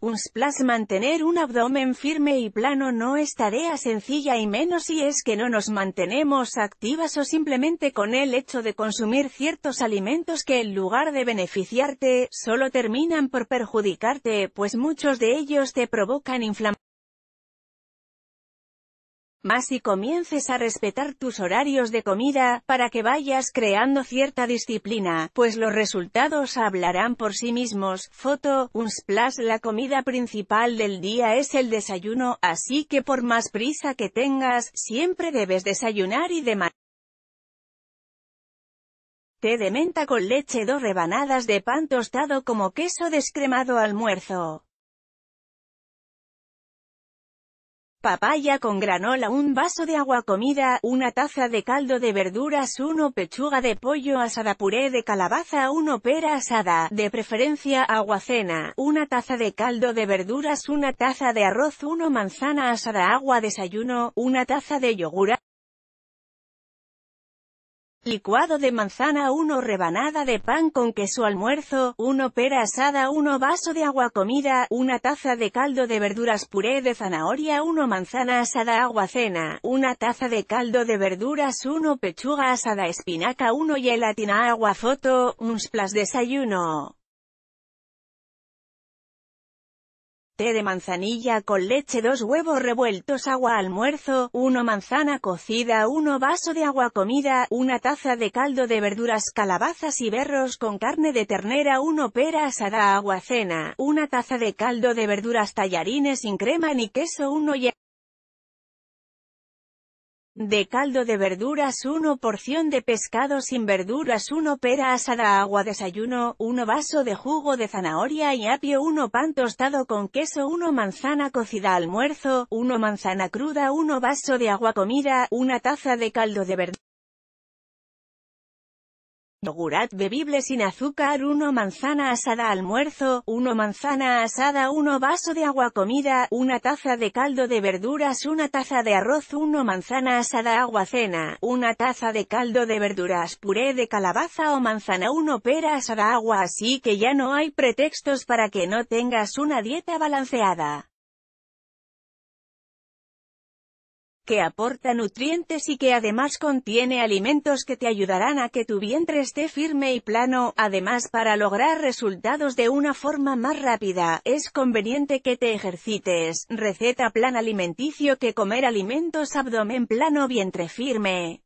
un splash mantener un abdomen firme y plano no es tarea sencilla y menos si es que no nos mantenemos activas o simplemente con el hecho de consumir ciertos alimentos que en lugar de beneficiarte, solo terminan por perjudicarte, pues muchos de ellos te provocan inflamación más si comiences a respetar tus horarios de comida, para que vayas creando cierta disciplina, pues los resultados hablarán por sí mismos. Foto, un splash La comida principal del día es el desayuno, así que por más prisa que tengas, siempre debes desayunar y demás Te de menta con leche, dos rebanadas de pan tostado como queso descremado almuerzo. papaya con granola, un vaso de agua comida, una taza de caldo de verduras, uno pechuga de pollo asada, puré de calabaza, uno pera asada, de preferencia aguacena, una taza de caldo de verduras, una taza de arroz, uno manzana asada, agua desayuno, una taza de yogur licuado de manzana 1 rebanada de pan con queso almuerzo, 1 pera asada 1 vaso de agua comida, 1 taza de caldo de verduras puré de zanahoria 1 manzana asada agua cena, 1 taza de caldo de verduras 1 pechuga asada espinaca 1 gelatina agua foto, un splash desayuno. té de manzanilla con leche dos huevos revueltos agua almuerzo, 1 manzana cocida uno vaso de agua comida, una taza de caldo de verduras calabazas y berros con carne de ternera uno pera asada agua cena, 1 taza de caldo de verduras tallarines sin crema ni queso uno y de caldo de verduras 1 porción de pescado sin verduras uno pera asada agua desayuno 1 vaso de jugo de zanahoria y apio uno pan tostado con queso 1 manzana cocida almuerzo 1 manzana cruda 1 vaso de agua comida una taza de caldo de verduras nogurat, bebible sin azúcar 1 manzana asada almuerzo, 1 manzana asada 1 vaso de agua comida, una taza de caldo de verduras una taza de arroz 1 manzana asada agua cena, una taza de caldo de verduras puré de calabaza o manzana 1 pera asada agua así que ya no hay pretextos para que no tengas una dieta balanceada. que aporta nutrientes y que además contiene alimentos que te ayudarán a que tu vientre esté firme y plano. Además, para lograr resultados de una forma más rápida, es conveniente que te ejercites. Receta plan alimenticio que comer alimentos abdomen plano vientre firme.